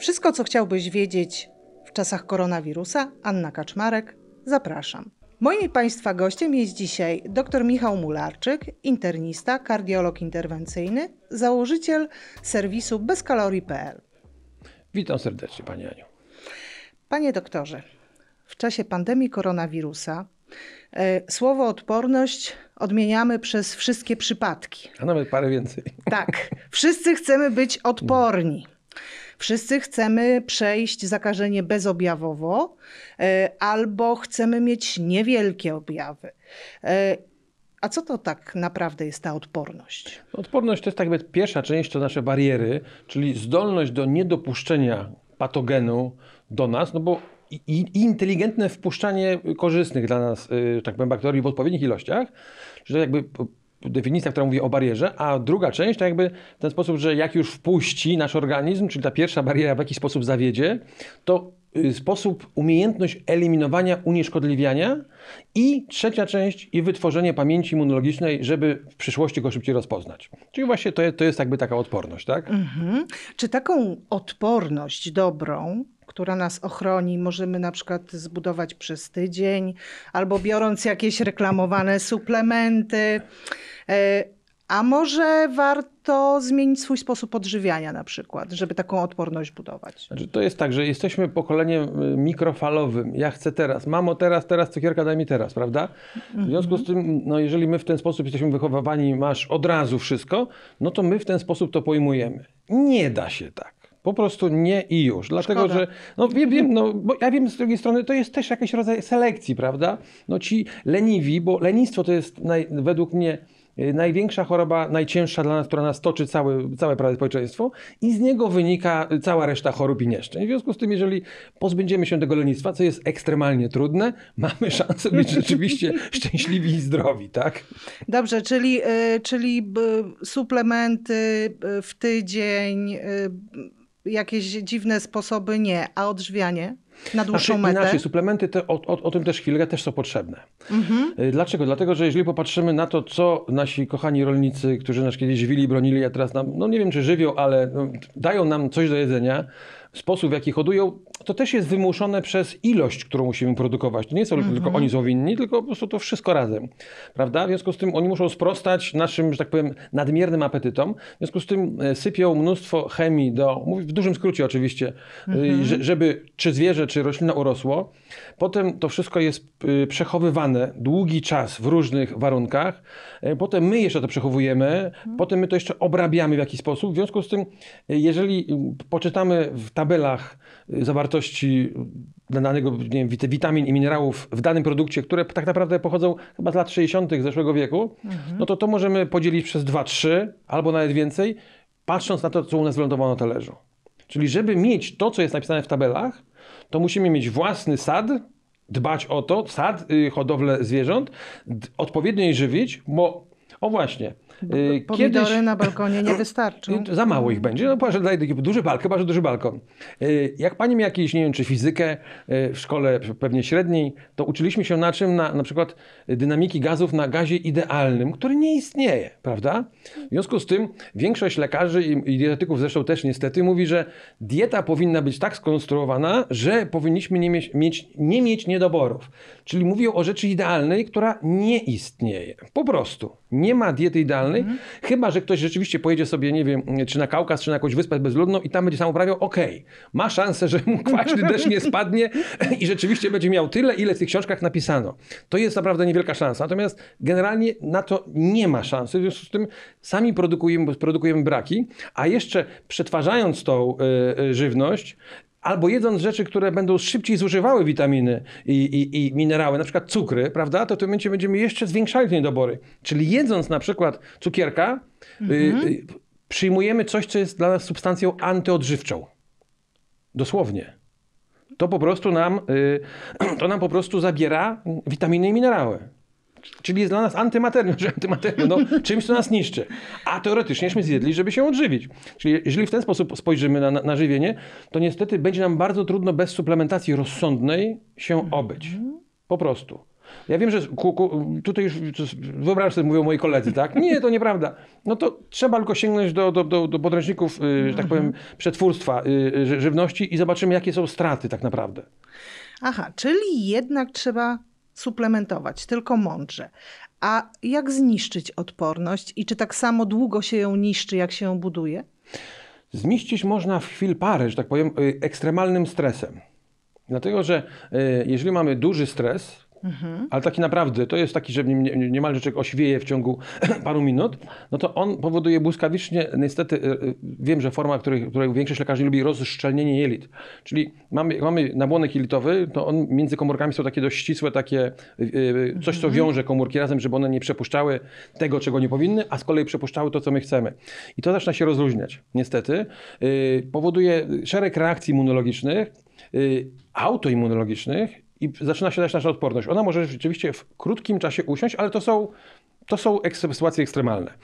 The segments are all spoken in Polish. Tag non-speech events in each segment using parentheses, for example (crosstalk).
Wszystko, co chciałbyś wiedzieć w czasach koronawirusa, Anna Kaczmarek, zapraszam. Moim Państwa gościem jest dzisiaj dr Michał Mularczyk, internista, kardiolog interwencyjny, założyciel serwisu bezkalorii.pl. Witam serdecznie, Pani Aniu. Panie doktorze, w czasie pandemii koronawirusa e, Słowo odporność odmieniamy przez wszystkie przypadki. A nawet parę więcej. Tak. Wszyscy chcemy być odporni. No. Wszyscy chcemy przejść zakażenie bezobjawowo e, albo chcemy mieć niewielkie objawy. E, a co to tak naprawdę jest ta odporność? Odporność to jest tak jakby pierwsza część, to nasze bariery, czyli zdolność do niedopuszczenia patogenu do nas, no bo i, i inteligentne wpuszczanie korzystnych dla nas, y, tak powiem, bakterii w odpowiednich ilościach, czyli jakby definicja, która mówi o barierze, a druga część to jakby ten sposób, że jak już wpuści nasz organizm, czyli ta pierwsza bariera w jakiś sposób zawiedzie, to y, sposób, umiejętność eliminowania, unieszkodliwiania i trzecia część i wytworzenie pamięci immunologicznej, żeby w przyszłości go szybciej rozpoznać. Czyli właśnie to, to jest jakby taka odporność, tak? Mhm. Czy taką odporność dobrą która nas ochroni, możemy na przykład zbudować przez tydzień, albo biorąc jakieś reklamowane suplementy. E, a może warto zmienić swój sposób odżywiania na przykład, żeby taką odporność budować? Znaczy, to jest tak, że jesteśmy pokoleniem y, mikrofalowym. Ja chcę teraz, mamo teraz, teraz cukierka daj mi teraz, prawda? W związku z mhm. tym, no, jeżeli my w ten sposób jesteśmy wychowywani, masz od razu wszystko, no to my w ten sposób to pojmujemy. Nie da się tak. Po prostu nie i już. Dlatego, Szkoda. że no wiem, no, bo ja wiem z drugiej strony, to jest też jakiś rodzaj selekcji, prawda? No ci leniwi, bo lenistwo to jest naj, według mnie y, największa choroba, najcięższa dla nas, która nas toczy cały, całe prawie społeczeństwo i z niego wynika y, cała reszta chorób i nieszczęść. W związku z tym, jeżeli pozbędziemy się tego lenistwa, co jest ekstremalnie trudne, (laughs) mamy szansę być (laughs) rzeczywiście szczęśliwi i zdrowi, tak? Dobrze, czyli, y, czyli suplementy w tydzień jakieś dziwne sposoby nie, a odżywianie? na dłuższą znaczy, metę. Inaczej, suplementy te, o, o, o, tym też chwilkę też są potrzebne. Mhm. Y, dlaczego? Dlatego, że jeżeli popatrzymy na to, co nasi kochani rolnicy, którzy nas kiedyś żywili, bronili, a teraz nam, no nie wiem czy żywią, ale no, dają nam coś do jedzenia, sposób, w jaki hodują, to też jest wymuszone przez ilość, którą musimy produkować. To nie są tylko mhm. oni są winni, tylko po prostu to wszystko razem. Prawda? W związku z tym oni muszą sprostać naszym, że tak powiem, nadmiernym apetytom. W związku z tym e, sypią mnóstwo chemii do, w dużym skrócie oczywiście, mhm. żeby czy zwierzę, czy roślina urosło. Potem to wszystko jest y, przechowywane długi czas w różnych warunkach. Y, potem my jeszcze to przechowujemy, mhm. potem my to jeszcze obrabiamy w jakiś sposób. W związku z tym, y, jeżeli poczytamy w tabelach zawartości danego nie wiem, witamin i minerałów w danym produkcie, które tak naprawdę pochodzą chyba z lat 60. zeszłego wieku, mhm. no to to możemy podzielić przez 2-3 albo nawet więcej, patrząc na to, co u nas wylądowało na talerzu. Czyli żeby mieć to, co jest napisane w tabelach, to musimy mieć własny sad, dbać o to, sad, y, hodowlę zwierząt, odpowiednio je żywić, bo o właśnie, Y, pomidory Kiedyś... na balkonie nie wystarczą. (laughs) Y, za mało ich będzie. No, proszę, daj duży balkon, proszę, duży balkon. Y, jak pani miała jakieś, nie wiem, czy fizykę w szkole pewnie średniej, to uczyliśmy się na czym? Na, na przykład dynamiki gazów na gazie idealnym, który nie istnieje, prawda? W związku z tym większość lekarzy i, i dietetyków zresztą też niestety mówi, że dieta powinna być tak skonstruowana, że powinniśmy nie mieć, mieć, nie mieć niedoborów. Czyli mówią o rzeczy idealnej, która nie istnieje. Po prostu. Nie ma diety idealnej, mm. chyba że ktoś rzeczywiście pojedzie sobie, nie wiem, czy na Kaukaz, czy na jakąś wyspę bezludną i tam będzie sam uprawiał, okej, okay. ma szansę, że mu (laughs) kwaśny deszcz nie spadnie i rzeczywiście będzie miał tyle, ile w tych książkach napisano. To jest naprawdę niewielka szansa, natomiast generalnie na to nie ma szansy, w związku z tym sami produkujemy, produkujemy braki, a jeszcze przetwarzając tą y, y, żywność, albo jedząc rzeczy, które będą szybciej zużywały witaminy i, i, i, minerały, na przykład cukry, prawda, to w tym momencie będziemy jeszcze zwiększali te niedobory. Czyli jedząc na przykład cukierka, y, mhm. y, przyjmujemy coś, co jest dla nas substancją antyodżywczą. Dosłownie. To po prostu nam, y, (clears throat) to nam po prostu zabiera witaminy i minerały. Czyli jest dla nas antymaterią, (laughs) że antymaterią, no, czymś, co nas niszczy. A teoretycznieśmy zjedli, żeby się odżywić. Czyli jeżeli w ten sposób spojrzymy na, na żywienie, to niestety będzie nam bardzo trudno bez suplementacji rozsądnej się obyć. Po prostu. Ja wiem, że ku, ku, tutaj już wyobrażasz sobie, mówią moi koledzy, tak? Nie, to nieprawda. No to trzeba tylko sięgnąć do, do, do, do podręczników, yy, że tak powiem, przetwórstwa yy, żywności i zobaczymy, jakie są straty tak naprawdę. Aha, czyli jednak trzeba suplementować, tylko mądrze. A jak zniszczyć odporność i czy tak samo długo się ją niszczy, jak się ją buduje? Zniszczyć można w chwil parę, że tak powiem, y, ekstremalnym stresem. Dlatego, że y, jeżeli mamy duży stres, Mhm. ale taki naprawdę, to jest taki, że niemal niemalże oświeje w ciągu (clears throat) paru minut, no to on powoduje błyskawicznie, niestety e, e, wiem, że forma, której, której większość lekarzy lubi, rozszczelnienie jelit. Czyli mamy, mamy nabłonek jelitowy, to on między komórkami są takie dość ścisłe, takie e, coś, co mhm. wiąże komórki razem, żeby one nie przepuszczały tego, czego nie powinny, a z kolei przepuszczały to, co my chcemy. I to zaczyna się rozluźniać, niestety. Powoduje szereg reakcji immunologicznych, autoimmunologicznych i zaczyna się dać nasza odporność. Ona może rzeczywiście w krótkim czasie usiąść, ale to są, to są sytuacje ekstremalne.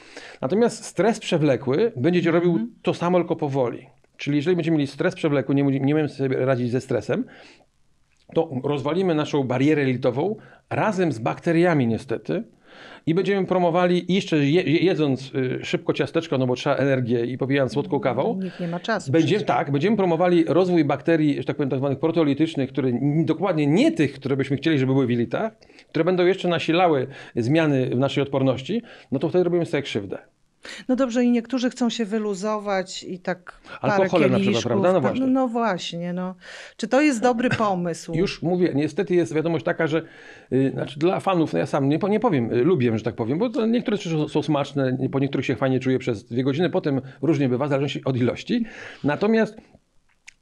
Natomiast stres przewlekły będzie robił mhm. to samo, tylko powoli. Czyli jeżeli będziemy mieli stres przewlekły, nie, nie będziemy sobie radzić ze stresem, to rozwalimy naszą barierę litową razem z bakteriami niestety, i będziemy promowali, jeszcze jedząc y, szybko ciasteczko, no bo trzeba energię i popijając słodką kawą. No, nikt nie ma czasu. Będziemy, tak, będziemy promowali rozwój bakterii, że tak powiem, tak zwanych proteolitycznych, które dokładnie nie tych, które byśmy chcieli, żeby były w jelitach, które będą jeszcze nasilały zmiany w naszej odporności, no to wtedy robimy sobie krzywdę. No dobrze, i niektórzy chcą się wyluzować i tak. Alkoholem na przykład, prawda? No właśnie. No, no właśnie no. Czy to jest dobry pomysł? Już mówię, niestety jest wiadomość taka, że yy, znaczy dla fanów, no ja sam nie, nie powiem, yy, lubię, że tak powiem, bo niektóre rzeczy są smaczne, po niektórych się fajnie czuję przez dwie godziny, potem różnie bywa, w zależności od ilości. Natomiast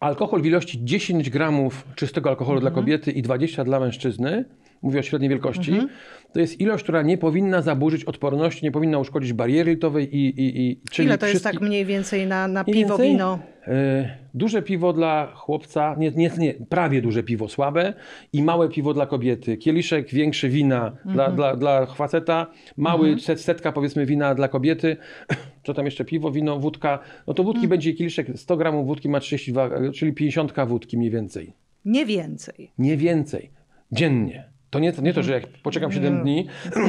alkohol w ilości 10 gramów czystego alkoholu mhm. dla kobiety i 20 dla mężczyzny mówię o średniej wielkości, mhm. to jest ilość, która nie powinna zaburzyć odporności, nie powinna uszkodzić bariery litowej i... i, i czyli Ile to jest tak mniej więcej na, na piwo, więcej? wino? E, duże piwo dla chłopca, nie, nie, nie, prawie duże piwo słabe i małe piwo dla kobiety. Kieliszek większy wina mhm. dla, dla, dla faceta, mały mhm. setka powiedzmy wina dla kobiety. (clears throat) Co tam jeszcze? Piwo, wino, wódka. No to wódki mhm. będzie kieliszek, 100 gramów wódki ma 32, czyli 50 wódki mniej więcej. Nie więcej. Nie więcej. Dziennie. To nie, nie to, że jak poczekam 7 dni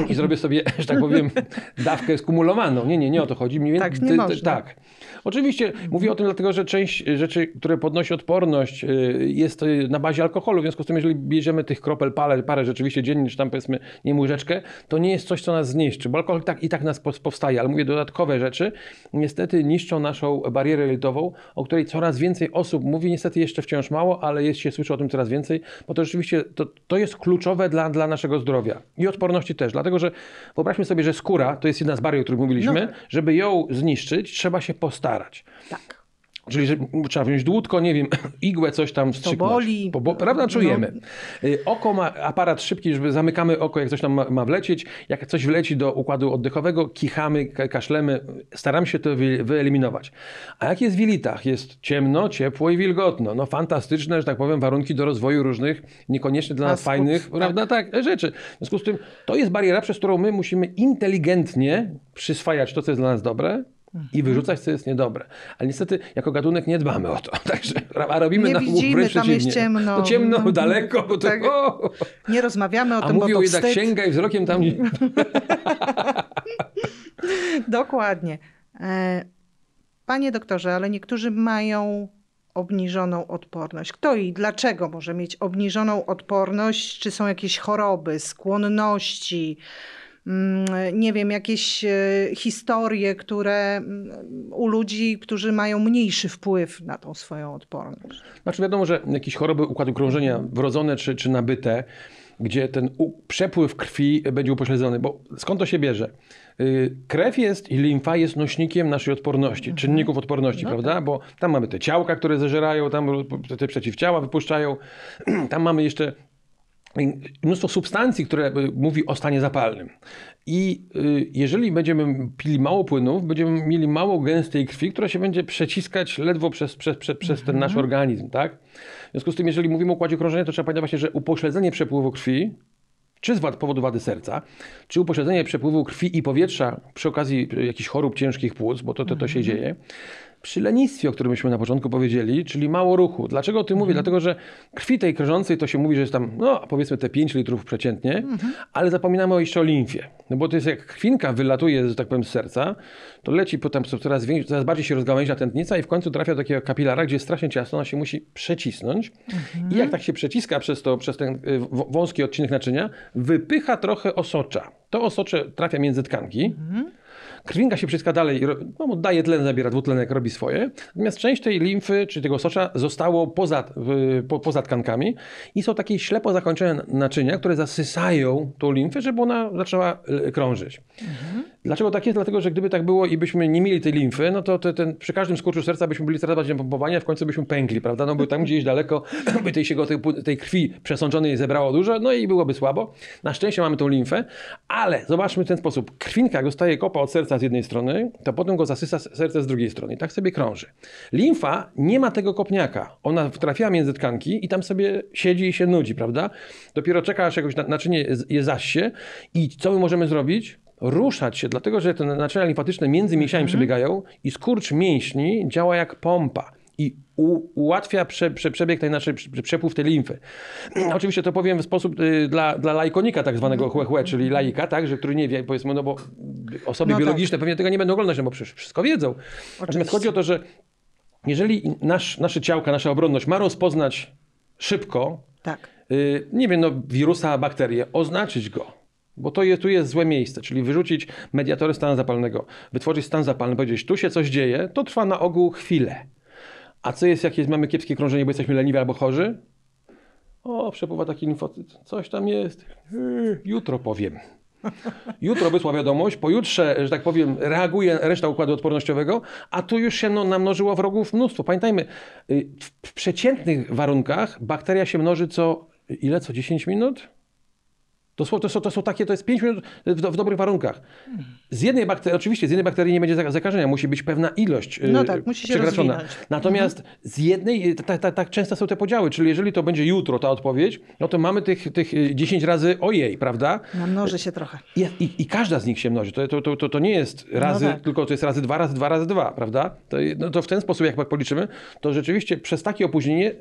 i zrobię sobie, (laughs) że tak powiem, dawkę skumulowaną. Nie, nie, nie o to chodzi. Mniej tak, więcej, tak, nie można. tak. Oczywiście mówię o tym dlatego, że część rzeczy, które podnosi odporność, y, jest na bazie alkoholu. W związku z tym, jeżeli bierzemy tych kropel parę, parę rzeczywiście dziennie, czy tam powiedzmy nie łyżeczkę, to nie jest coś, co nas zniszczy, bo alkohol tak, i tak nas powstaje. Ale mówię, dodatkowe rzeczy niestety niszczą naszą barierę elitową, o której coraz więcej osób mówi. Niestety jeszcze wciąż mało, ale jest, się słyszy o tym coraz więcej, bo to rzeczywiście to, to jest kluczowe dla, dla naszego zdrowia i odporności też, dlatego że wyobraźmy sobie, że skóra to jest jedna z barier, o których mówiliśmy, no. Tak. żeby ją zniszczyć, trzeba się postarać. Tak. Czyli że trzeba wziąć dłutko, nie wiem, (clears throat) igłę, coś tam wstrzyknąć. To boli. Bo, prawda? No. Czujemy. No. Oko ma aparat szybki, żeby zamykamy oko, jak coś tam ma, ma wlecieć. Jak coś wleci do układu oddechowego, kichamy, kaszlemy. Staram się to wyeliminować. A jak jest w wilitach? Jest ciemno, ciepło i wilgotno. No fantastyczne, że tak powiem, warunki do rozwoju różnych, niekoniecznie dla nas fajnych, tak. prawda? Tak, rzeczy. W związku z tym to jest bariera, przez którą my musimy inteligentnie przyswajać to, co jest dla nas dobre, i mhm. wyrzucać, co jest niedobre. Ale niestety jako gatunek nie dbamy o to. (laughs) Także, a robimy nie na widzimy, tam jest ciemno. No ciemno, no, daleko. Bo tak, to, o! Nie rozmawiamy o a tym, mówił bo to jednak wstyd. księga i wzrokiem tam... (laughs) Dokładnie. E, panie doktorze, ale niektórzy mają obniżoną odporność. Kto i dlaczego może mieć obniżoną odporność? Czy są jakieś choroby, skłonności? Mm, nie wiem, jakieś e, historie, które mm, u ludzi, którzy mają mniejszy wpływ na tą swoją odporność. Znaczy wiadomo, że jakieś choroby układu krążenia wrodzone czy, czy nabyte, gdzie ten przepływ krwi będzie upośledzony, bo skąd to się bierze? Y, krew jest i limfa jest nośnikiem naszej odporności, mhm. czynników odporności, no prawda? Tak. Bo tam mamy te ciałka, które zażerają, tam te przeciwciała wypuszczają, (clears throat) tam mamy jeszcze mnóstwo substancji, które e, mówi o stanie zapalnym. I e, jeżeli będziemy pili mało płynów, będziemy mieli mało gęstej krwi, która się będzie przeciskać ledwo przez, przez, przez, przez ten nasz mhm. organizm, tak? W związku z tym, jeżeli mówimy o układzie krążenia, to trzeba pamiętać właśnie, że upośledzenie przepływu krwi, czy z powodu wady serca, czy upośledzenie przepływu krwi i powietrza przy okazji jakichś chorób ciężkich płuc, bo to, to, to się mhm. dzieje, przy lenistwie, o którym myśmy na początku powiedzieli, czyli mało ruchu. Dlaczego o tym mówię? Mhm. Dlatego, że krwi tej krążącej to się mówi, że jest tam, no powiedzmy te 5 litrów przeciętnie, mhm. ale zapominamy jeszcze o limfie. No bo to jest jak krwinka wylatuje, że tak powiem, z serca, to leci potem coraz, większy, coraz bardziej się rozgałęźnia tętnica i w końcu trafia do takiego kapilara, gdzie jest strasznie ciasno, ona się musi przecisnąć. Mhm. I jak tak się przeciska przez, to, przez ten y, wąski odcinek naczynia, wypycha trochę osocza. To osocze trafia między tkanki. Mhm Krwinka się przyciska dalej, no, daje tlen, zabiera dwutlenek, robi swoje. Natomiast część tej limfy, czy tego socza zostało poza, po, poza tkankami i są takie ślepo zakończone naczynia, które zasysają tą limfę, żeby ona zaczęła e, krążyć. Mhm. Dlaczego tak jest? Dlatego, że gdyby tak było i byśmy nie mieli tej limfy, no to te, ten, przy każdym skurczu serca byśmy byli coraz bardziej pompowani, a w końcu byśmy pękli, prawda? No by tam gdzieś daleko (clears throat) by tej, się, tej, tej krwi przesączonej zebrało dużo, no i byłoby słabo. Na szczęście mamy tą limfę, ale zobaczmy w ten sposób. Krwinka dostaje kopa od serca z jednej strony, to potem go zasysa serce z drugiej strony i tak sobie krąży. Limfa nie ma tego kopniaka. Ona trafia między tkanki i tam sobie siedzi i się nudzi, prawda? Dopiero czeka, aż jakoś naczynie je zaś się i co my możemy zrobić? ruszać się, dlatego że te naczynia limfatyczne między mięśniami mhm. przebiegają i skurcz mięśni działa jak pompa i ułatwia prze, prze, przebieg tej naszej, przepływ tej limfy. (clears throat) Oczywiście to powiem w sposób y, dla, dla laikonika, tak zwanego mhm. chłe, czyli laika, tak, że który nie wie, powiedzmy, no bo osoby no tak. biologiczne tak. pewnie tego nie będą oglądać, no bo przecież wszystko wiedzą. Oczywiście. Natomiast chodzi o to, że jeżeli nasz, nasze ciałka, nasza obronność ma rozpoznać szybko, tak. y, nie wiem, no, wirusa, bakterię, oznaczyć go, bo to tu jest złe miejsce, czyli wyrzucić mediatory stanu zapalnego, wytworzyć stan zapalny, powiedzieć, tu się coś dzieje, to trwa na ogół chwilę. A co jest, jak jest, mamy kiepskie krążenie, bo jesteśmy leniwi albo chorzy? O, przepływa taki infocyt, coś tam jest, jutro powiem. Jutro wysła wiadomość, pojutrze, że tak powiem, reaguje reszta układu odpornościowego, a tu już się no, namnożyło wrogów mnóstwo. Pamiętajmy, y, w przeciętnych warunkach bakteria się mnoży co ile? Co 10 minut? To są, to, są, to są takie, to jest 5 minut w, do, w, dobrych warunkach. Z jednej bakterii, oczywiście, z jednej bakterii nie będzie zakażenia, musi być pewna ilość y, no tak, musi się Rozwinąć. Mhm. Natomiast mhm. z jednej, tak ta, ta, tak często są te podziały, czyli jeżeli to będzie jutro ta odpowiedź, no to mamy tych, tych 10 y, razy ojej, prawda? Namnoży się trochę. I, i, i każda z nich się mnoży. To, to, to, to nie jest no razy, no tak. tylko to jest razy dwa, razy dwa, razy dwa, prawda? To, no to w ten sposób, jak policzymy, to rzeczywiście przez takie opóźnienie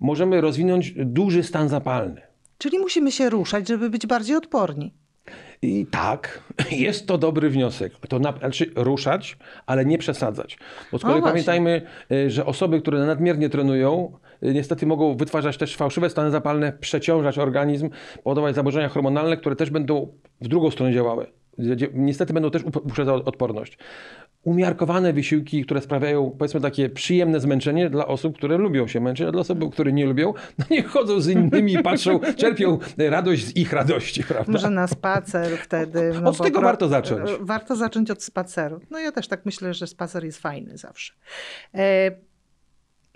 możemy rozwinąć duży stan zapalny. Czyli musimy się ruszać, żeby być bardziej odporni. I tak, (laughs) jest to dobry wniosek. To na, znaczy ruszać, ale nie przesadzać. Bo z kolei pamiętajmy, y, że osoby, które nadmiernie trenują, y, niestety mogą wytwarzać też fałszywe stany zapalne, przeciążać organizm, powodować zaburzenia hormonalne, które też będą w drugą stronę działały. Niestety będą też uprzedzać odporność umiarkowane wysiłki, które sprawiają, powiedzmy, takie przyjemne zmęczenie dla osób, które lubią się męczyć, a dla osób, które nie lubią, (laughs) no niech chodzą z innymi, patrzą, (laughs) czerpią radość z ich radości, prawda? Może na spacer wtedy. No od tego warto zacząć. E, warto zacząć od spaceru. No ja też tak myślę, że spacer jest fajny zawsze. E,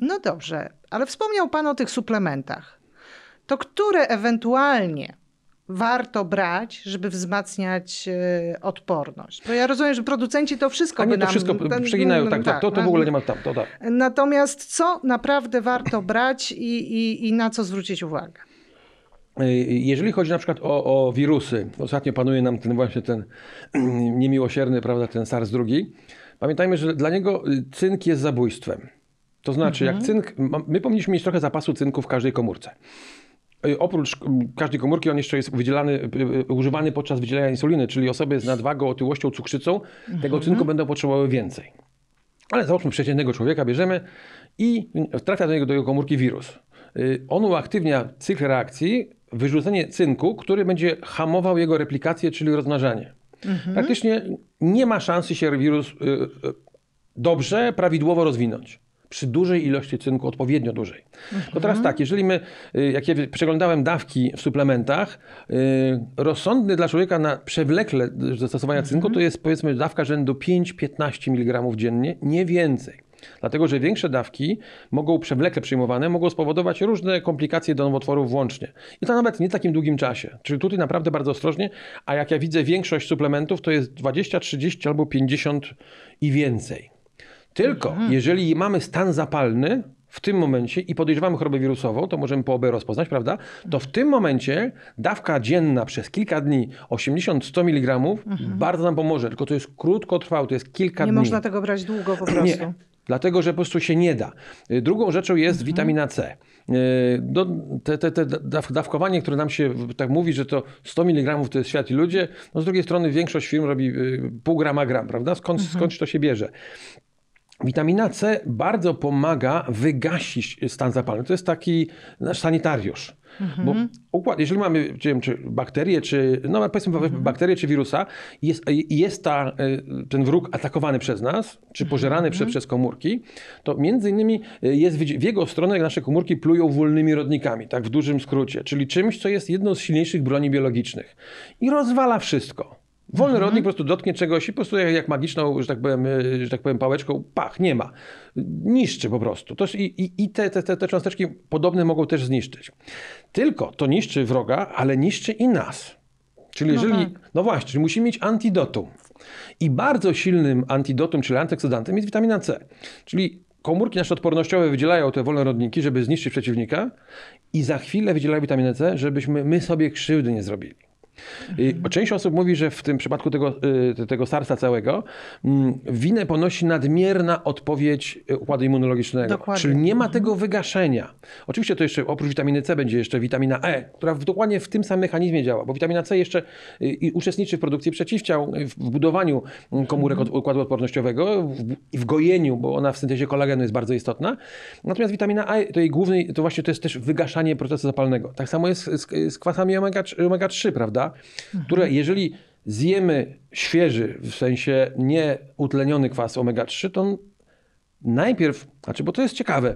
no dobrze, ale wspomniał Pan o tych suplementach. To które ewentualnie warto brać, żeby wzmacniać e, odporność. Bo ja rozumiem, że producenci to wszystko... Oni to nam, wszystko ten, przeginają, tak, tak, tak, to, to w tak. ogóle nie ma tam, to tak. Natomiast co naprawdę warto brać i, i, i na co zwrócić uwagę? E, jeżeli chodzi na przykład o, o, wirusy, ostatnio panuje nam ten właśnie ten (clears throat) niemiłosierny, prawda, ten SARS-2. Pamiętajmy, że dla niego y, cynk jest zabójstwem. To znaczy, mhm. jak cynk, my powinniśmy mieć trochę zapasu cynku w każdej komórce. Oprócz każdej komórki on jeszcze jest wydzielany, y, y, używany podczas wydzielania insuliny, czyli osoby z nadwagą, otyłością, cukrzycą tego mhm. cynku będą potrzebowały więcej. Ale załóżmy przeciętnego człowieka, bierzemy i trafia do niego do jego komórki wirus. Y, on uaktywnia cykl reakcji, wyrzucenie cynku, który będzie hamował jego replikację, czyli rozmnażanie. Mhm. Praktycznie nie ma szansy się wirus dobrze, prawidłowo rozwinąć przy dużej ilości cynku, odpowiednio dużej. Mhm. To teraz tak, jeżeli my, y, jak ja przeglądałem dawki w suplementach, y, rozsądny dla człowieka na przewlekle zastosowania mhm. cynku to jest powiedzmy dawka rzędu 5-15 mg dziennie, nie więcej. Dlatego, że większe dawki mogą przewlekle przyjmowane, mogą spowodować różne komplikacje do nowotworów włącznie. I to nawet nie w takim długim czasie. Czyli tutaj naprawdę bardzo ostrożnie, a jak ja widzę większość suplementów to jest 20, 30 albo 50 i więcej. Tylko mhm. jeżeli mamy stan zapalny w tym momencie i podejrzewamy chorobę wirusową, to możemy po OB rozpoznać, prawda? To w tym momencie dawka dzienna przez kilka dni 80-100 mg mhm. bardzo nam pomoże, tylko to jest krótkotrwałe, to jest kilka nie dni. Nie można tego brać długo po prostu. Nie. Dlatego, że po prostu się nie da. Y, drugą rzeczą jest mhm. witamina C. Y, do, te, te, te dawkowanie, które nam się tak mówi, że to 100 mg to jest świat i ludzie, no z drugiej strony większość firm robi y, pół grama gram, prawda? Skąd, mhm. skąd to się bierze? Witamina C bardzo pomaga wygasić stan zapalny. To jest taki nasz sanitariusz. Mhm. Bo układ, jeżeli mamy nie wiem, czy bakterie, czy no powiedzmy mhm. bakterie, czy wirusa, jest, jest ta, e, ten wróg atakowany przez nas, czy mhm. pożerany mhm. przez, przez komórki, to między innymi e, jest w, w jego stronę nasze komórki plują wolnymi rodnikami, tak w dużym skrócie, czyli czymś, co jest jedną z silniejszych broni biologicznych i rozwala wszystko. Wolny mhm. rodnik po prostu dotknie czegoś i po prostu jak, magiczną, że tak, powiem, y, że tak powiem, pałeczką, pach, nie ma. Niszczy po prostu. To i, i, te, te, te cząsteczki podobne mogą też zniszczyć. Tylko to niszczy wroga, ale niszczy i nas. Czyli no jeżeli, no, tak. no właśnie, musimy mieć antidotum. I bardzo silnym antidotum, czyli antyoksydantem jest witamina C. Czyli komórki nasze odpornościowe wydzielają te wolne rodniki, żeby zniszczyć przeciwnika i za chwilę wydzielają witaminę C, żebyśmy my sobie krzywdy nie zrobili. Część osób mówi, że w tym przypadku tego, y, tego SARS-a całego mm, winę ponosi nadmierna odpowiedź y, układu immunologicznego. Dokładnie. Czyli nie ma mhm. tego wygaszenia. Oczywiście to jeszcze oprócz witaminy C będzie jeszcze witamina E, która dokładnie w tym samym mechanizmie działa, bo witamina C jeszcze y, i uczestniczy w produkcji przeciwciał, w budowaniu komórek mhm. od, układu odpornościowego, w, w gojeniu, bo ona w syntezie kolagenu jest bardzo istotna. Natomiast witamina E, to jej główny, to właśnie to jest też wygaszanie procesu zapalnego. Tak samo jest z, z, z kwasami omega, omega 3, prawda? Mhm. które jeżeli zjemy świeży, w sensie nieutleniony kwas omega-3, to on najpierw, znaczy, bo to jest ciekawe, y,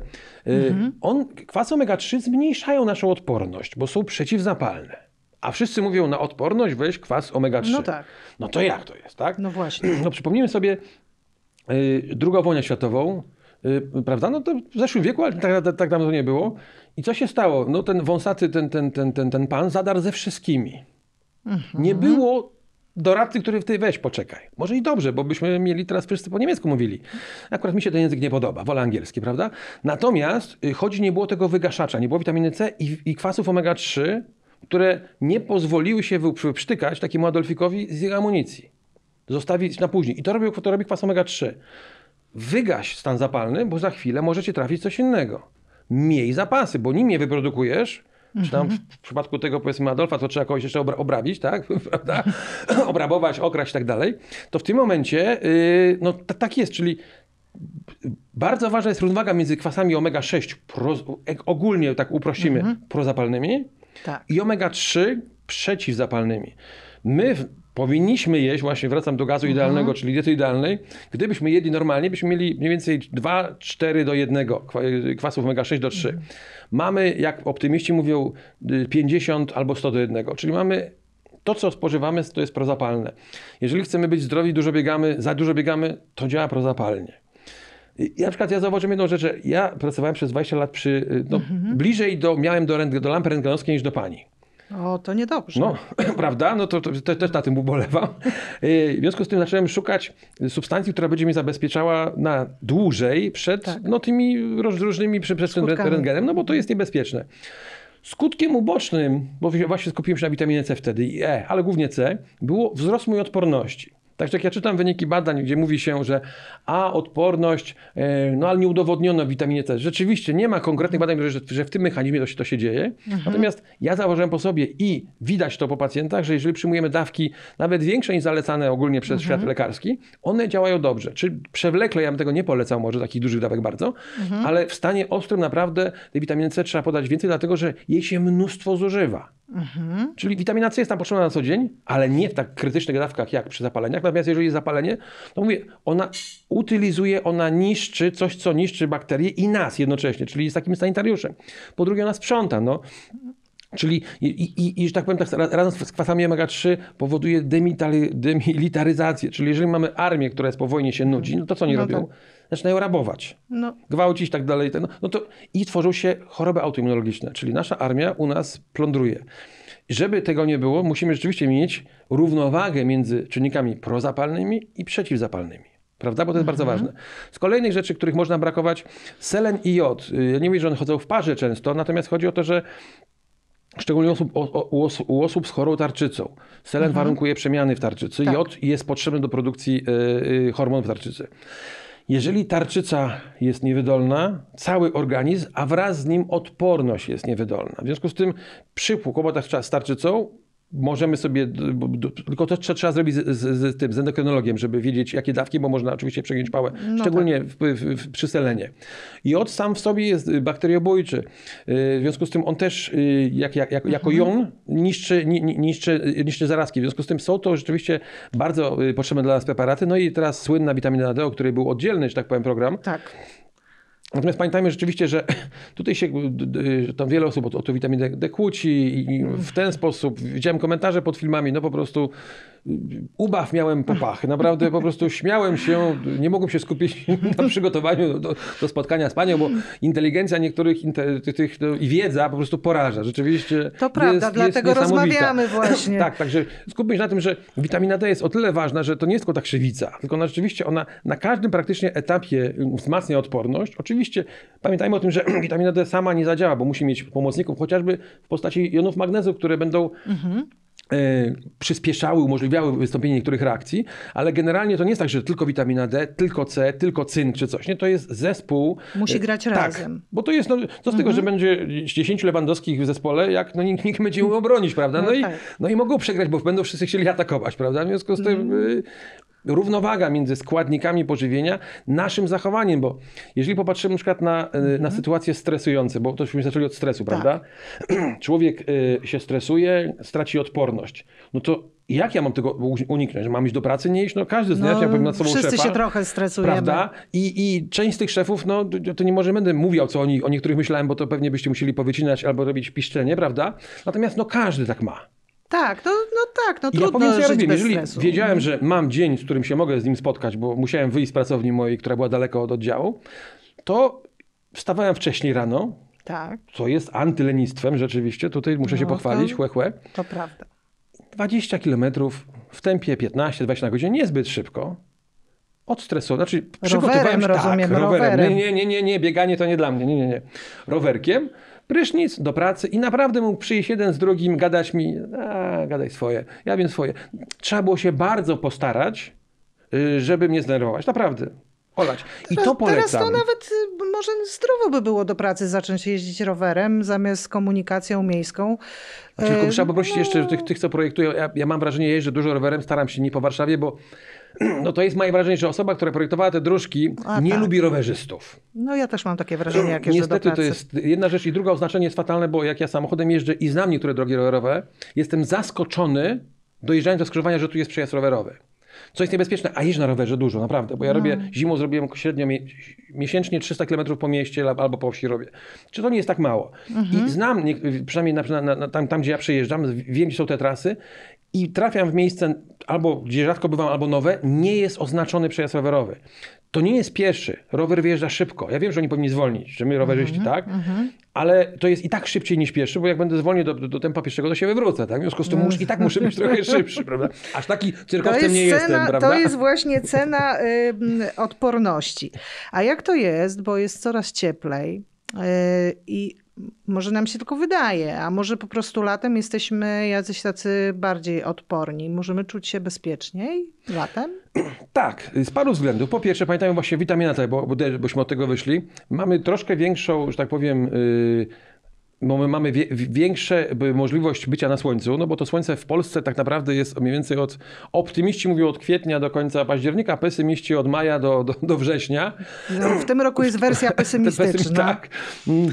mhm. on, kwas omega-3 zmniejszają naszą odporność, bo są przeciwzapalne. A wszyscy mówią na odporność weź kwas omega-3. No tak. No to jak to jest, tak? No właśnie. No przypomnijmy sobie y, drugą wojnę światową, y, prawda? No to w zeszłym wieku, ale tak, tak, tak to nie było. I co się stało? No ten wąsaty, ten, ten, ten, ten, ten pan zadarł ze wszystkimi. Nie było doradcy, który w tej weź, poczekaj. Może i dobrze, bo byśmy mieli teraz wszyscy po niemiecku mówili. Akurat mi się ten język nie podoba, wolę angielski, prawda? Natomiast y, chodzi, nie było tego wygaszacza, nie było witaminy C i, i kwasów omega-3, które nie pozwoliły się wyprztykać takiemu Adolfikowi z jego amunicji. Zostawić na później. I to robi, to robi kwas omega-3. Wygaś stan zapalny, bo za chwilę możecie trafić coś innego. Miej zapasy, bo nim je wyprodukujesz, czy tam mhm. w przypadku tego powiedzmy Adolfa, to trzeba kogoś jeszcze obra obrabić, tak? (laughs) Prawda? Obrabować, okraść i tak dalej. To w tym momencie yy, no, tak jest, czyli bardzo ważna jest równowaga między kwasami omega-6, e, ogólnie tak uprościmy, mhm. prozapalnymi tak. i omega-3 przeciwzapalnymi. My w, powinniśmy jeść, właśnie wracam do gazu mhm. idealnego, czyli diety idealnej, gdybyśmy jedli normalnie, byśmy mieli mniej więcej 2, 4 do 1 y, kwasów omega-6 do 3. Mhm mamy, jak optymiści mówią, 50 y, albo 100 do 1, czyli mamy to, co spożywamy, to jest prozapalne. Jeżeli chcemy być zdrowi, dużo biegamy, za dużo biegamy, to działa prozapalnie. Ja, na przykład ja zauważyłem jedną rzecz, że ja pracowałem przez 20 lat przy, y, no, mm -hmm. bliżej do, miałem do, do lampy rentgenowskiej niż do pani. O, to niedobrze. No, (clears throat) prawda? No to, to, to też na tym ubolewam. E, w związku z tym zacząłem szukać substancji, która będzie mi zabezpieczała na dłużej przed tak. no, tymi różnymi przed tym no bo to jest niebezpieczne. Skutkiem ubocznym, bo właśnie skupiłem się na witaminie C wtedy i E, ale głównie C, było wzrost mojej odporności. Także jak ja czytam wyniki badań, gdzie mówi się, że a odporność, e, no ale nie udowodniono witaminie C. Rzeczywiście nie ma konkretnych badań, że, że w tym mechanizmie to się, to się dzieje. Mhm. Natomiast ja zauważyłem po sobie i widać to po pacjentach, że jeżeli przyjmujemy dawki nawet większe niż zalecane ogólnie przez mhm. świat lekarski, one działają dobrze. Czy przewlekle, ja bym tego nie polecał może, takich dużych dawek bardzo, mhm. ale w stanie ostrym naprawdę tej witaminy C trzeba podać więcej, dlatego że jej się mnóstwo zużywa. Mhm. Czyli witamina C jest tam potrzebna na co dzień, ale nie w tak krytycznych dawkach jak przy zapaleniach. Natomiast jeżeli jest zapalenie, to mówię, ona utylizuje, ona niszczy coś, co niszczy bakterie i nas jednocześnie, czyli jest takim sanitariuszem. Po drugie, ona sprząta. No. Czyli, i, i, i, że tak powiem, tak, razem z kwasami omega-3 powoduje demilitaryzację. Czyli jeżeli mamy armię, która jest po wojnie się nudzi, no to co oni no robią? Tak zaczynają rabować, no. gwałcić i tak dalej. Tak- no, no to, I tworzą się choroby autoimmunologiczne, czyli nasza armia u nas plądruje. Żeby tego nie było, musimy rzeczywiście mieć równowagę między czynnikami prozapalnymi i przeciwzapalnymi. Prawda? Bo to jest mhm. bardzo ważne. Z kolejnych rzeczy, których można brakować, selen i jod. Ja nie mówię, że one chodzą w parze często, natomiast chodzi o to, że szczególnie osób, o, u, osób, u, osób z chorą tarczycą. Selen mhm. warunkuje przemiany w tarczycy, tak. jod jest potrzebny do produkcji y, y, hormonów w tarczycy. Jeżeli tarczyca jest niewydolna, cały organizm, a wraz z nim odporność jest niewydolna. W związku z tym przypół kłopotach z tarczycą Możemy sobie, tylko to trzeba zrobić z, z, z, tym, z endokrinologiem, żeby wiedzieć jakie dawki, bo można oczywiście przegiąć pałę, no tak. szczególnie tak. w, w, w, przy selenie. sam w sobie jest bakteriobójczy, y, w związku z tym on też y, jak, jak, jako mhm. jon niszczy, niszczy, niszczy zarazki, w związku z tym są to rzeczywiście bardzo y, potrzebne dla nas preparaty, no i teraz słynna witamina D, o której był oddzielny, że tak powiem, program. Tak Natomiast pamiętajmy rzeczywiście, że (clears throat) tutaj się y, tam wiele osób o, o to witaminę D kłóci i w ten sposób widziałem komentarze pod filmami, no po prostu ubaw miałem (laughs) pachy, Naprawdę po prostu śmiałem się, nie mogłem się skupić (laughs) na przygotowaniu do, do spotkania z panią, bo inteligencja niektórych tych, no, i wiedza po prostu poraża. Rzeczywiście. To prawda, jest, dlatego jest rozmawiamy właśnie. (laughs) tak, także skupmy się na tym, że witamina D jest o tyle ważna, że to nie jest tylko ta krzywica, tylko ona rzeczywiście ona na każdym praktycznie etapie wzmacnia odporność. Oczywiście pamiętajmy o tym, że (clears throat) witamina D sama nie zadziała, bo musi mieć pomocników chociażby w postaci jonów magnezu, które będą mhm E, przyspieszały, umożliwiały wystąpienie niektórych reakcji, ale generalnie to nie jest tak, że tylko witamina D, tylko C, tylko cynk czy coś. Nie, to jest zespół. E, Musi grać tak, razem. Bo to jest, no, co z mhm. tego, że mhm. będzie 10 Lewandowskich w zespole, jak no, nikt, nikt będzie umiał obronić, prawda? No, no i, tak. no i mogą przegrać, bo będą wszyscy chcieli atakować, prawda? W związku z tym mhm. Y, równowaga między składnikami pożywienia, naszym zachowaniem, bo jeżeli popatrzymy na przykład na, e, na mhm. sytuacje stresujące, bo to byśmy zaczęli od stresu, tak. prawda? Tak. (clears throat) Człowiek e, się stresuje, straci odporność. No to jak ja mam tego uniknąć? Mam iść do pracy, nie iść? No każdy z nas, no, ja powiem nad sobą wszyscy szefa. się trochę stresujemy. Prawda? I, I część z tych szefów, no to nie może będę mówił, co nich, o niektórych myślałem, bo to pewnie byście musieli powycinać albo robić piszczenie, prawda? Natomiast no każdy tak ma. Tak, no, no tak, no trudno ja powiem, co ja robiłem. Jeżeli stresu. wiedziałem, że mam dzień, z którym się mogę z nim spotkać, bo musiałem wyjść z pracowni mojej, która była daleko od oddziału, to wstawałem wcześniej rano, tak. co jest antylenistwem rzeczywiście, tutaj muszę no, się pochwalić, to, chłe, chłe. To prawda. 20 kilometrów w tempie 15-20 na godzinę, niezbyt szybko, odstresował, znaczy rowerem, przygotowałem się, tak, rozumiem, tak, rowerem. rowerem. Nie, nie, nie, nie, bieganie to nie dla mnie, nie, nie, nie. Rowerkiem Prysznic, do pracy i naprawdę mógł przyjść jeden z drugim, gadać mi, a gadaj swoje, ja wiem swoje. Trzeba było się bardzo postarać, y, żeby mnie zdenerwować, naprawdę. Olać. I to polecam. Teraz to nawet y, może zdrowo by było do pracy zacząć jeździć rowerem zamiast komunikacją miejską. Znaczy, tylko y, trzeba poprosić no... jeszcze tych, tych, co projektują. Ja, ja mam wrażenie, że jeżdżę dużo rowerem, staram się nie po Warszawie, bo (clears throat) no to jest moje wrażenie, że osoba, która projektowała te dróżki, A, nie tak. lubi rowerzystów. No ja też mam takie wrażenie, jak jeżdżę Niestety to jest jedna rzecz i druga oznaczenie jest fatalne, bo jak ja samochodem jeżdżę i znam niektóre drogi rowerowe, jestem zaskoczony, dojeżdżając do skrzyżowania, że tu jest przejazd rowerowy co jest niebezpieczne, a jeźdź na rowerze dużo, naprawdę, bo ja no. robię, zimą zrobiłem średnio miesięcznie 300 km po mieście albo po wsi robię. Czy to nie jest tak mało? I mhm. znam, przynajmniej na, na, na, tam, tam, gdzie ja przejeżdżam, wiem, gdzie są te trasy i trafiam w miejsce albo gdzie rzadko bywam, albo nowe, nie jest oznaczony przejazd rowerowy to nie jest pieszy. Rower wyjeżdża szybko. Ja wiem, że oni powinni zwolnić, że my rowerzyści, mm-hmm, tak? Mm-hmm. Ale to jest i tak szybciej niż pieszy, bo jak będę zwolnił do, do, do tempa pieszego, to się wywrócę, tak? W związku z tym no. muszę, i tak muszę być trochę szybszy, (laughs) prawda? Aż taki cyrkowcem jest nie cena, jestem, prawda? To jest właśnie cena y, odporności. A jak to jest, bo jest coraz cieplej, e, i może nam się tylko wydaje, a może po prostu latem jesteśmy jacyś tacy bardziej odporni. Możemy czuć się bezpieczniej latem? (clears throat) Tak, z paru względów. Po pierwsze, pamiętajmy właśnie witamina T, bo, bośmy od tego wyszli. Mamy troszkę większą, że tak powiem... Yy bo my mamy wie, większe możliwość bycia na słońcu, no bo to słońce w Polsce tak naprawdę jest mniej więcej od, optymiści mówią od kwietnia do końca października, pesymiści od maja do, do, do września. No, w tym roku jest wersja (laughs) pesymistyczna. Pesymist, tak. Mm.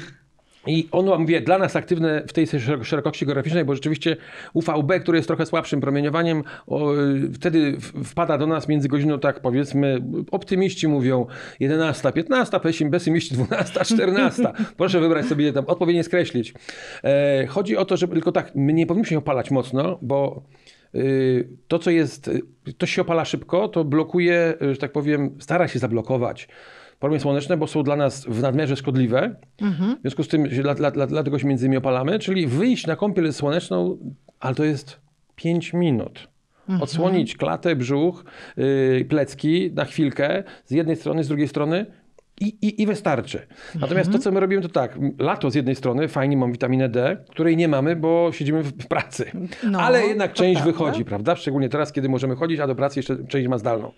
I ono, mówię, dla nas aktywne w tej szerokości geograficznej, bo rzeczywiście UVB, który jest trochę słabszym promieniowaniem, o, y, wtedy wpada do nas między godziną, tak powiedzmy, optymiści mówią 11, 15, pesymiści 12, 14. (laughs) Proszę wybrać sobie tam, odpowiednie skreślić. E, chodzi o to, że tylko tak, my nie powinniśmy się opalać mocno, bo y, to, co jest, y, to się opala szybko, to blokuje, że tak powiem, stara się zablokować promienie słoneczne, bo są dla nas w nadmiarze szkodliwe. Mhm. W związku z tym dlatego się między innymi opalamy, czyli wyjść na kąpiel słoneczną, ale to jest 5 minut. Mhm. Odsłonić klatę, brzuch, yy, plecki na chwilkę z jednej strony, z drugiej strony i, i, i wystarczy. Natomiast mhm. to, co my robimy, to tak, lato z jednej strony, fajnie mam witaminę D, której nie mamy, bo siedzimy w, w pracy. No, ale jednak część prawda. wychodzi, prawda? Szczególnie teraz, kiedy możemy chodzić, a do pracy jeszcze część ma zdalną.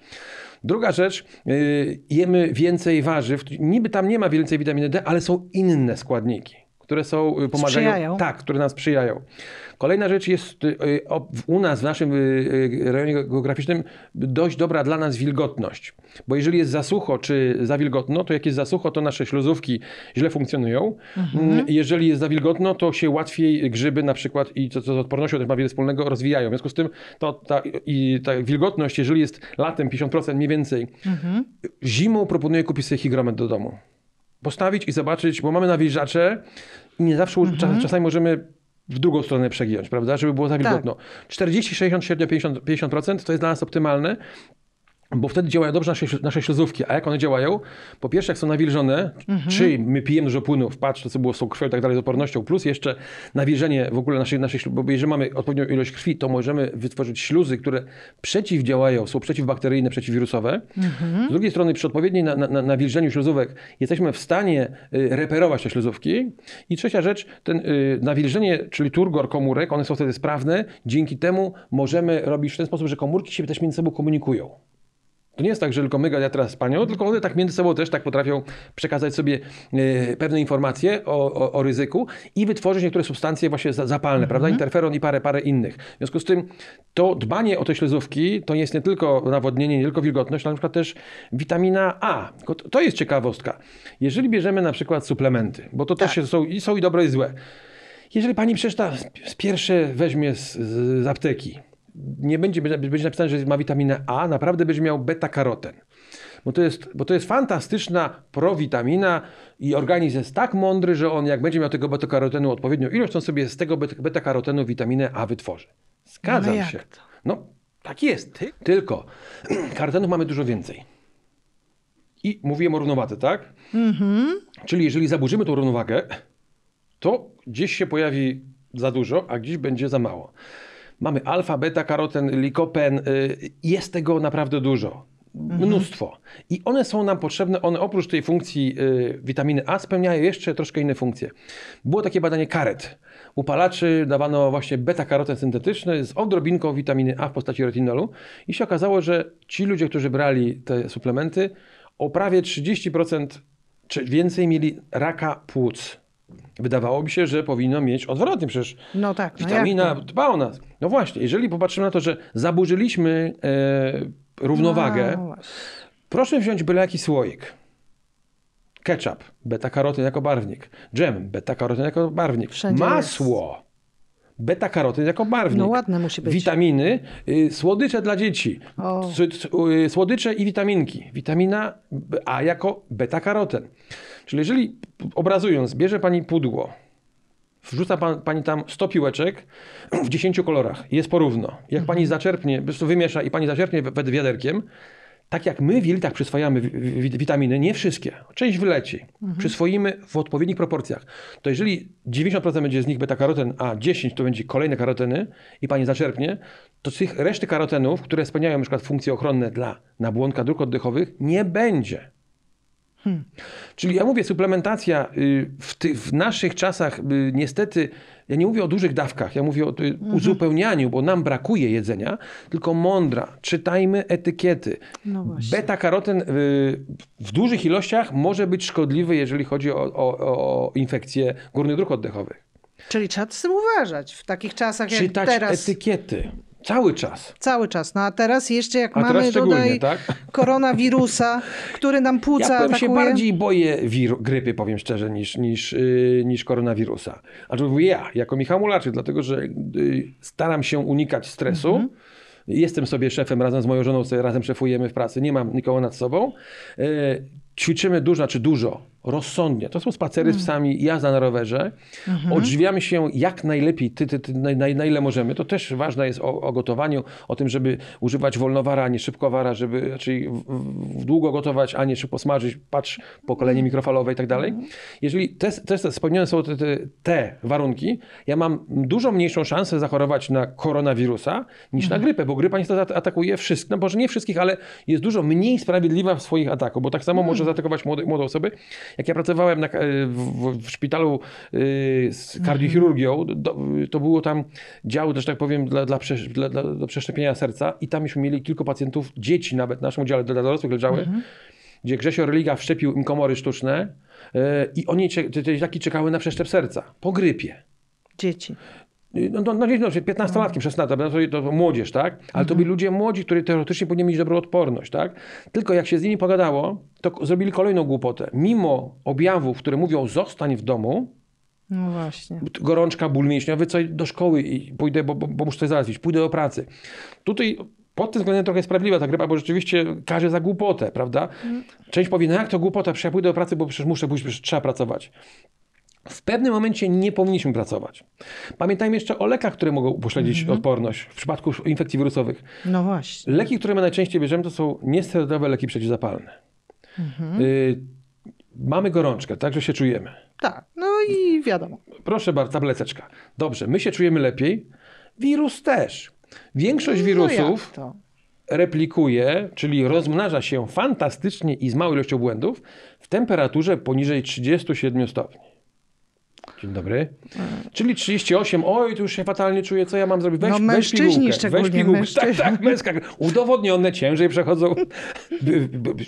Druga rzecz, y, jemy więcej warzyw. Niby tam nie ma więcej witaminy D, ale są inne składniki, które są y, pomagają. Sprzyjają. Tak, które nas sprzyjają. Kolejna rzecz jest y, y, u nas, w naszym y, rejonie geograficznym, dość dobra dla nas wilgotność. Bo jeżeli jest za sucho czy za wilgotno, to jak jest za sucho, to nasze śluzówki źle funkcjonują. Mhm. Mm, jeżeli jest za wilgotno, to się łatwiej grzyby na przykład i co, co z odpornością też ma wiele wspólnego, rozwijają. W związku z tym to, ta, i ta wilgotność, jeżeli jest latem 50% mniej więcej, mhm. zimą proponuję kupić sobie higromet do domu. Postawić i zobaczyć, bo mamy nawilżacze i nie zawsze, mhm. czas, czasami możemy w drugą stronę przegiąć, prawda? Żeby było tak, tak. 40, 60, średnio 50%, 50% to jest dla nas optymalne. Bo wtedy działają dobrze nasze, nasze śluzówki. A jak one działają? Po pierwsze, jak są nawilżone, mhm. czy my pijemy dużo płynów, patrz, co było z tą krwią i tak dalej, z opornością, plus jeszcze nawilżenie w ogóle naszej, naszej bo jeżeli mamy odpowiednią ilość krwi, to możemy wytworzyć śluzy, które przeciwdziałają, są przeciwbakteryjne, przeciwwirusowe. Mhm. Z drugiej strony, przy odpowiednim na, na, nawilżeniu śluzówek jesteśmy w stanie y, reperować te śluzówki. I trzecia rzecz, ten y, nawilżenie, czyli turgor komórek, one są wtedy sprawne, dzięki temu możemy robić w ten sposób, że komórki się też między sobą komunikują. To nie jest tak, że tylko my gada teraz z panią, tylko one tak między sobą też tak potrafią przekazać sobie y, pewne informacje o, o, o, ryzyku i wytworzyć niektóre substancje właśnie zapalne, mm-hmm. prawda? Mhm. Interferon i parę, parę innych. W związku z tym to dbanie o te śluzówki to jest nie tylko nawodnienie, nie tylko wilgotność, ale na przykład też witamina A. To jest ciekawostka. Jeżeli bierzemy na przykład suplementy, bo to tak. też są i, są i dobre i złe. Jeżeli pani przeczyta, pierwsze weźmie z, z apteki, nie będzie, będzie napisane, że ma witaminę A, naprawdę będzie miał beta-karoten. Bo to, jest, bo to jest fantastyczna prowitamina i organizm jest tak mądry, że on jak będzie miał tego beta-karotenu odpowiednią ilość, to on sobie z tego beta-karotenu witaminę A wytworzy. Zgadzam no się. To? No, tak jest. Ty? Tylko (clears throat) karotenów mamy dużo więcej. I mówiłem o równowadze, tak? Mhm. Czyli jeżeli zaburzymy tą równowagę, to gdzieś się pojawi za dużo, a gdzieś będzie za mało. Mamy alfa, beta, karoten, likopen. Y, jest tego naprawdę dużo. Mhm. Mnóstwo. I one są nam potrzebne, one oprócz tej funkcji y, witaminy A spełniają jeszcze troszkę inne funkcje. Było takie badanie karet. Upalaczy dawano właśnie beta-karoten syntetyczny z odrobinką witaminy A w postaci retinolu i się okazało, że ci ludzie, którzy brali te suplementy, o prawie 30% czy więcej mieli raka płuc. Wydawało mi się, że powinno mieć odwrotnie, przecież no tak, no witamina no dba o nas. No właśnie, jeżeli popatrzymy na to, że zaburzyliśmy e, równowagę, no proszę wziąć byle jakiś słoik. Ketchup, beta-karotyn jako barwnik. Dżem, beta-karotyn jako barwnik. Wszędzie Masło, beta-karotyn jako barwnik. No ładne musi być. Witaminy, y, słodycze dla dzieci, y, słodycze i witaminki. Witamina A jako beta-karoten. Czyli jeżeli, obrazując, bierze pani pudło, wrzuca pan, pani tam 100 piłeczek w 10 kolorach, jest porówno. Jak pani mhm. zaczerpnie, po prostu wymiesza i pani zaczerpnie przed wiaderkiem, tak jak my w jelitach przyswajamy witaminy, nie wszystkie, część wyleci, mhm. przyswoimy w odpowiednich proporcjach. To jeżeli 90% będzie z nich beta-karoten, a 10 to będzie kolejne karoteny i pani zaczerpnie, to tych reszty karotenów, które spełniają np. funkcje ochronne dla nabłonka dróg oddechowych, nie będzie. Hmm. Czyli ja mówię, suplementacja y, w, ty, w naszych czasach y, niestety, ja nie mówię o dużych dawkach, ja mówię o mhm. uzupełnianiu, bo nam brakuje jedzenia, tylko mądra, czytajmy etykiety. No Beta-karoten y, w dużych ilościach może być szkodliwy, jeżeli chodzi o, o, o infekcje górnych dróg oddechowych. Czyli trzeba z tym uważać w takich czasach Czytać jak teraz. Czytać etykiety. Cały czas. Cały czas. No a teraz jeszcze jak a mamy tutaj tak? (laughs) koronawirusa, który nam płuca ja powiem, Ja się bardziej boję wir- grypy, powiem szczerze, niż, niż, yy, niż koronawirusa. A to ja, jako Michał Mulaczyk, dlatego że yy, staram się unikać stresu. Mhm. Jestem sobie szefem razem z moją żoną, sobie razem szefujemy w pracy, nie mam nikogo nad sobą. Yy, ćwiczymy dużo, czy znaczy dużo, rozsądnie. To są spacery mm. z psami, jazda na rowerze. Mm -hmm. Odżywiamy się jak najlepiej, ty, ty, ty, na, na, na, ile możemy. To też ważne jest o, o, gotowaniu, o tym, żeby używać wolnowara, a nie szybkowara, żeby raczej długo gotować, a nie szybko smażyć. Patrz, pokolenie mm. mikrofalowe i tak dalej. Mhm. Jeżeli te, te, spełnione są te, te, warunki, ja mam dużo mniejszą szansę zachorować na koronawirusa niż na mhm. grypę, bo grypa niestety atakuje wszystkich, no może nie wszystkich, ale jest dużo mniej sprawiedliwa w swoich ataku, bo tak samo mhm. może zaatakować młode, młode osoby jak ja pracowałem na, y, w, w, szpitalu y, z kardiochirurgią, mhm. do, to było tam dział, że tak powiem, dla, dla, prze, dla, dla, przeszczepienia serca i tam już mieli kilku pacjentów, dzieci nawet w naszym udziale dla dorosłych leżały, mhm. gdzie Grzesio Religa wszczepił im komory sztuczne y, i oni, te dzieciaki czekały na przeszczep serca po grypie. Dzieci no, no, no, no 15 latki 16 to, to młodzież, tak? Ale to mhm. byli ludzie młodzi, którzy teoretycznie powinni mieć dobrą odporność, tak? Tylko jak się z nimi pogadało, to zrobili kolejną głupotę. Mimo objawów, które mówią zostań w domu, no właśnie. Gorączka, ból mięśniowy, co do szkoły i pójdę, bo, bo, bo muszę coś załatwić, pójdę do pracy. Tutaj pod tym względem trochę sprawiedliwa ta grypa, bo rzeczywiście każe za głupotę, prawda? Mhm. Część powie, no jak to głupota, przecież ja pójdę do pracy, bo przecież muszę pójść, przecież trzeba pracować. W pewnym momencie nie powinniśmy pracować. Pamiętajmy jeszcze o lekach, które mogą upośledzić mhm. odporność w przypadku infekcji wirusowych. No właśnie. Leki, które my najczęściej bierzemy, to są niesteroidowe leki przeciwzapalne. Mhm. Y mamy gorączkę, także się czujemy. Tak, no i wiadomo. Proszę bardzo, tableteczka. Dobrze, my się czujemy lepiej. Wirus też. Większość no wirusów no replikuje, czyli rozmnaża się fantastycznie i z małą ilością błędów w temperaturze poniżej 37 stopni. Dzień dobry. Czyli 38, oj, tu już się fatalnie czuję, co ja mam zrobić? Weź, no mężczyźni weź pigułkę, szczególnie. Weź pigułkę. Mężczyźni. Tak, tak, męska. Udowodnione, ciężej przechodzą. (laughs)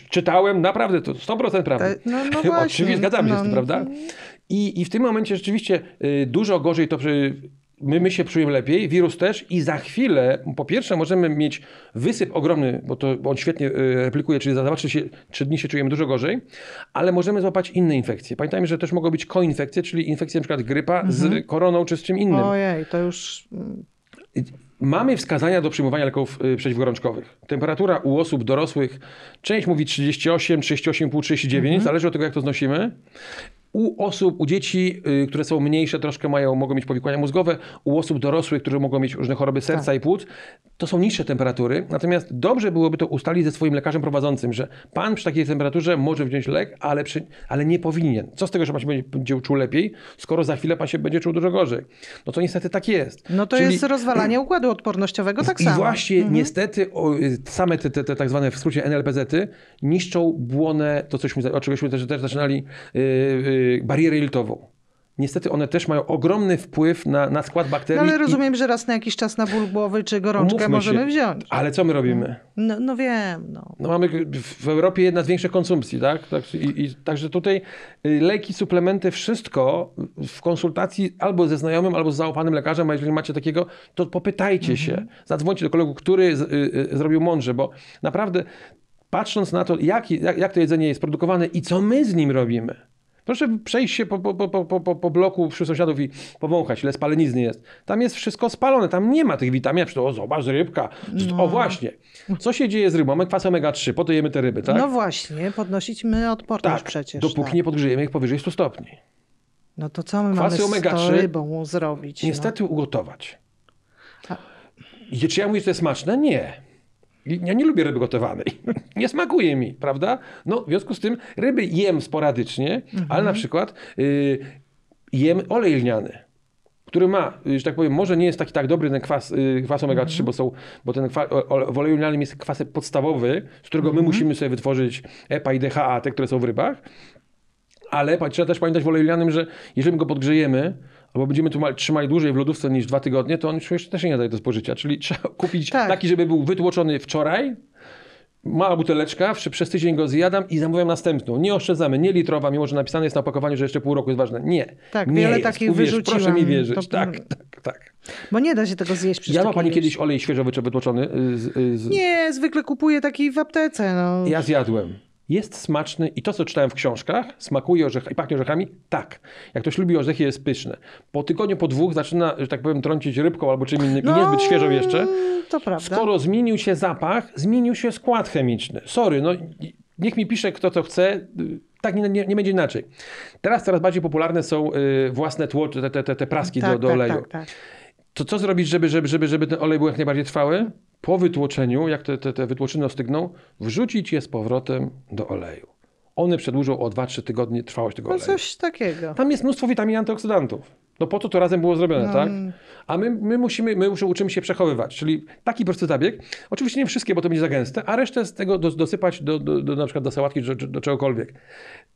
Czytałem, naprawdę, to 100% prawdy. Tak, no, no (laughs) Oczywiście, zgadzam się no, z tym, no, prawda? No. I, I w tym momencie rzeczywiście y, dużo gorzej to przy my, my się czujemy lepiej, wirus też i za chwilę, po pierwsze, możemy mieć wysyp ogromny, bo to bo on świetnie y, replikuje, czyli za się trzy dni się czujemy dużo gorzej, ale możemy złapać inne infekcje. Pamiętajmy, że też mogą być koinfekcje, czyli infekcje np. grypa mhm. z koroną czy z czym innym. Ojej, to już... Mm. Mamy wskazania do przyjmowania leków y, przeciwgorączkowych. Temperatura u osób dorosłych, część mówi 38, 38,5, 39, mhm. zależy od tego, jak to znosimy. U osób, u dzieci, y, które są mniejsze, troszkę mają, mogą mieć powikłania mózgowe, u osób dorosłych, które mogą mieć różne choroby serca tak. i płuc, to są niższe temperatury. Natomiast dobrze byłoby to ustalić ze swoim lekarzem prowadzącym, że pan przy takiej temperaturze może wziąć lek, ale, przy, ale nie powinien. Co z tego, że pan się będzie czuł lepiej, skoro za chwilę pan się będzie czuł dużo gorzej? No to niestety tak jest. No to Czyli... jest rozwalanie układu odpornościowego tak samo. I właśnie mhm. niestety o, y, same te, te, te tak zwane w skrócie NLPZ-y niszczą błonę, to coś, o czegośmy też, też zaczynali yy, Y, barierę jelitową. Niestety one też mają ogromny wpływ na, na skład bakterii. No ale rozumiem, i... że raz na jakiś czas na ból głowy czy gorączkę Mówmy możemy się. wziąć. Ale co my robimy? No, no wiem. No. no. mamy w Europie jedna z większych konsumpcji, tak? tak i, i, także tutaj y, leki, suplementy, wszystko w konsultacji albo ze znajomym, albo z zaufanym lekarzem, a jeżeli macie takiego, to popytajcie mhm. się. Zadzwońcie do kolegu, który z, y, y, zrobił mądrze, bo naprawdę patrząc na to, jak, jak, jak to jedzenie jest produkowane i co my z nim robimy, Proszę przejść się po, po, po, po, po bloku przy sąsiadów i powąchać, ile spalenizny jest. Tam jest wszystko spalone, tam nie ma tych witamin. O, zobacz, rybka. No. O, właśnie. Co się dzieje z rybą? Mamy kwas omega-3, po to jemy te ryby, tak? No właśnie, podnosić my odporność tak, przecież. dopóki tak. nie podgrzejemy ich powyżej 100 stopni. No to co my Kwasy mamy z rybą zrobić? No? Niestety no. ugotować. A... I czy ja mówię, że to jest smaczne? Nie. Ja nie lubię ryby gotowanej. (laughs) Nie smakuje mi, prawda? No, w związku z tym ryby jem sporadycznie, mhm. ale na przykład y, jem olej lniany który ma, y, że tak powiem, może nie jest taki tak dobry ten kwas, y, kwas omega-3, mm -hmm. bo, są, bo ten kwa, w oleju lnianym jest kwas podstawowy, z którego mm -hmm. my mhm. musimy sobie wytworzyć EPA i DHA, te, które są w rybach. Ale trzeba też pamiętać w oleju lnianym, że jeżeli my go podgrzejemy, albo no będziemy tu trzymali dłużej w lodówce niż dwa tygodnie, to on już też nie daje do spożycia. Czyli (laughs) trzeba kupić tak. taki, żeby był wytłoczony wczoraj, mała buteleczka, przez tydzień go zjadam i zamówiam następną. Nie oszczędzamy, nie litrowa, mimo że napisane jest na opakowaniu, że jeszcze pół roku jest ważne. Nie. Tak, nie wiele jest. takich Uwierz, wyrzuciłam. Proszę mi wierzyć. To... Tak, tak, tak. Bo nie da się tego zjeść przez ma pani kiedyś olej świeżo wytłoczony? Y, z, y, z... Nie, zwykle kupuję taki w aptece. No. Ja zjadłem. Jest smaczny i to, co czytałem w książkach, smakuje orzech i pachnie orzechami? Tak. Jak ktoś lubi orzechy, jest pyszne. Po tygodniu, po dwóch zaczyna, że tak powiem, trącić rybką albo czym innym no, i niezbyt świeżo jeszcze. To prawda. Skoro zmienił się zapach, zmienił się skład chemiczny. Sorry, no niech mi pisze kto to chce, tak nie, nie, nie, będzie inaczej. Teraz coraz bardziej popularne są y, własne tło, te, te, te, te praski tak, do, do tak, oleju. Tak, tak. To co zrobić, żeby, żeby, żeby, żeby ten olej był jak najbardziej trwały? po wytłoczeniu, jak te, te, te wytłoczyny ostygną, wrzucić je z powrotem do oleju. One przedłużą o 2-3 tygodnie trwałość tego no oleju. Coś takiego. Tam jest mnóstwo witamin antyoksydantów. No po co to razem było zrobione, no. tak? A my, my musimy, my już uczymy się przechowywać. Czyli taki prosty zabieg. Oczywiście nie wszystkie, bo to będzie za gęste, a resztę z tego dosypać do, do, do na przykład do sałatki czy do, do, czegokolwiek.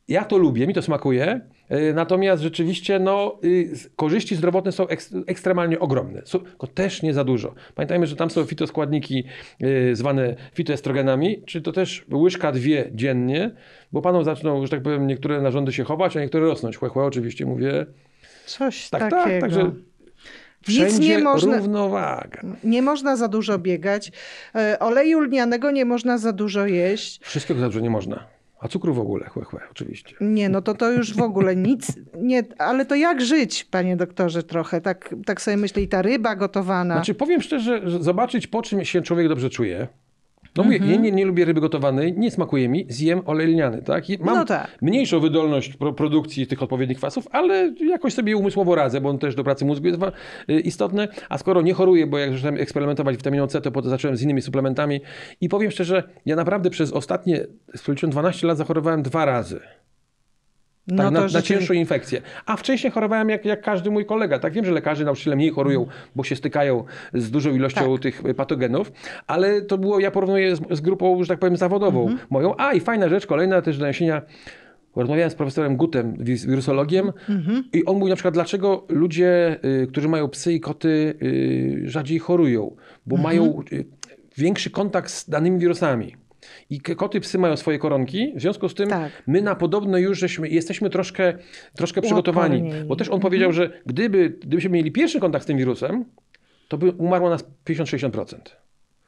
Ja to lubię, mi to smakuje, y, natomiast rzeczywiście no, y, korzyści zdrowotne są ek, ekstremalnie ogromne. Są, tylko też nie za dużo. Pamiętajmy, że tam są fitoskładniki yy, zwane fitoestrogenami, czyli to też łyżka dwie dziennie, bo panom zaczną, że tak powiem, niektóre narządy się chować, a niektóre rosnąć. Chłe, chłe oczywiście mówię, Coś tak, tak takiego. Tak, także Wszędzie Nic nie można, równowaga. Nie można za dużo biegać. E, oleju lnianego nie można za dużo jeść. Wszystkiego za dużo nie można. A cukru w ogóle, chłe, chłe, oczywiście. Nie, no to to już w ogóle nic. Nie, ale to jak żyć, panie doktorze, trochę? Tak, tak sobie myślę, i ta ryba gotowana. Znaczy, powiem szczerze, że zobaczyć po czym się człowiek dobrze czuje, no mówię, ja mhm. nie, nie, lubię ryby gotowanej, nie smakuje mi, zjem olej lniany, tak? Mam no tak. mniejszą wydolność pro produkcji tych odpowiednich kwasów, ale jakoś sobie umysłowo radzę, bo on też do pracy mózgu jest y, istotny, a skoro nie choruję, bo jak zacząłem eksperymentować witaminą C, to zacząłem z innymi suplementami i powiem szczerze, ja naprawdę przez ostatnie, z 12 lat zachorowałem dwa razy. Tak, no na, na cięższą infekcję. A wcześniej chorowałem jak, jak każdy mój kolega. Tak wiem, że lekarze, nauczyciele mniej chorują, bo się stykają z dużą ilością tak. tych y, patogenów, ale to było, ja porównuję z, z grupą, że tak powiem, zawodową mhm. moją. A i fajna rzecz, kolejna też do doniesienia. Rozmawiałem z profesorem Gutem, wirusologiem, mhm. i on mówi na przykład, dlaczego ludzie, y, którzy mają psy i koty, y, rzadziej chorują, bo mhm. mają y, większy kontakt z danymi wirusami. I koty, psy mają swoje koronki, w związku z tym tak. my na podobno już żeśmy, jesteśmy troszkę, troszkę przygotowani. Bo też on mhm. powiedział, że gdyby, gdybyśmy mieli pierwszy kontakt z tym wirusem, to by umarło nas 50-60%.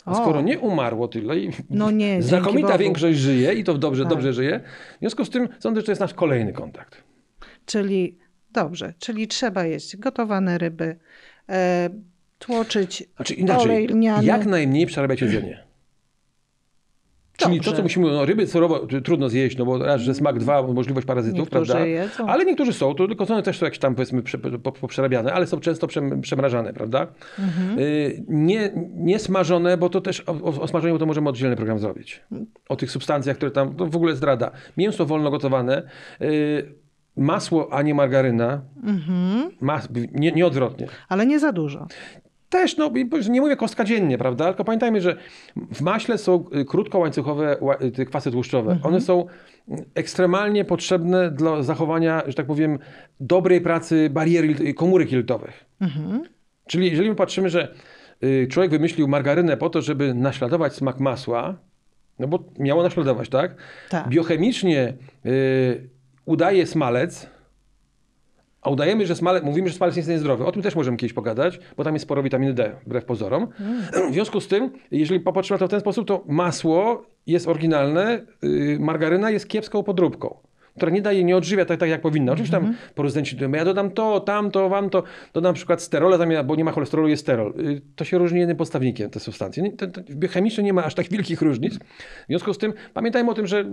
A skoro nie umarło tyle i no znakomita większość żyje i to dobrze, tak. dobrze żyje, w związku z tym sądzę, że to jest nasz kolejny kontakt. Czyli dobrze, czyli trzeba jeść gotowane ryby, e, tłoczyć znaczy inaczej, olej lniany. Jak najmniej przerabiać jedzenie. Czyli to, co musimy, no, ryby surowo y, trudno zjeść, no bo raz, że smak, dwa, możliwość parazytów, niektórzy prawda? Jedzą. Ale niektórzy są, to tylko są też są jakieś tam powiedzmy poprzerabiane, ale są często przemrażane, prawda? Mhm. Y, nie, nie smażone, bo to też o, o smażeniu to możemy oddzielny program zrobić. O tych substancjach, które tam, to w ogóle zdrada. Mięso wolno gotowane, y, masło, a nie margaryna. Mhm. Mas, nie, nieodwrotnie. Ale nie za dużo. Też, no nie mówię kostka dziennie, prawda? Tylko pamiętajmy, że w maśle są y, krótkołańcuchowe y, kwasy tłuszczowe. Mhm. One są ekstremalnie potrzebne dla zachowania, że tak powiem, dobrej pracy barier y, komórek jelitowych. Mhm. Czyli jeżeli my patrzymy, że człowiek wymyślił margarynę po to, żeby naśladować smak masła, no bo miało naśladować, tak? tak. Biochemicznie y, udaje smalec, a udajemy, że smalec, mówimy, że smalec jest niezdrowy. O tym też możemy kiedyś pogadać, bo tam jest sporo witaminy D, wbrew pozorom. Mm. W związku z tym, jeżeli popatrzymy na to w ten sposób, to masło jest oryginalne, yy, margaryna jest kiepską podróbką która nie daje, nie odżywia tak, tak jak powinna. Oczywiście mm -hmm. tam mhm. producenci mówią, ja dodam to, tamto, wam to, dodam na przykład sterole, bo nie ma cholesterolu, jest sterol. Y, to się różni jednym podstawnikiem, te substancje. Nie, to, chemicznie nie ma aż tak wielkich różnic. W związku z tym pamiętajmy o tym, że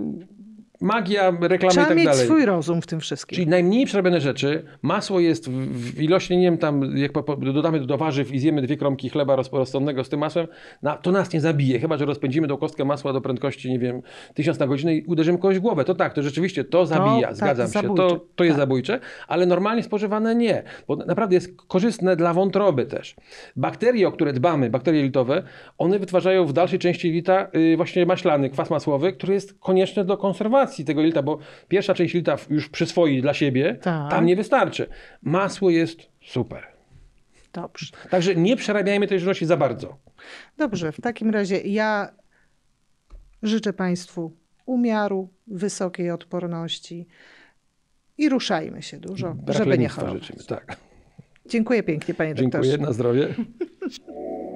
magia, reklamy Trzeba i tak mieć swój rozum w tym wszystkim. Czyli najmniej przerobione rzeczy. Masło jest w ilości, nie wiem, tam jak po, po, dodamy do warzyw i zjemy dwie kromki chleba rozsądnego z tym masłem, na, to nas nie zabije. Chyba, że rozpędzimy tą kostkę masła do prędkości, nie wiem, tysiąc na godzinę i uderzymy kogoś w głowę. To tak, to rzeczywiście to zabija, tak, zgadzam tak, się. To, to jest tak. zabójcze, ale normalnie spożywane nie. Bo naprawdę jest korzystne dla wątroby też. Bakterie, o które dbamy, bakterie litowe, one wytwarzają w dalszej części lita y, właśnie maślany, kwas masłowy, który jest konieczny do konserwacji tego jelita, bo pierwsza część jelita już przyswoi dla siebie, tak. tam nie wystarczy. Masło jest super. Dobrze. Także nie przerabiajmy tej żywności za bardzo. Dobrze, w takim razie ja życzę Państwu umiaru, wysokiej odporności i ruszajmy się dużo, Brak żeby nie chorować. Życzymy, tak. Dziękuję pięknie, panie Dziękuję, doktorze. Dziękuję, na zdrowie. (laughs)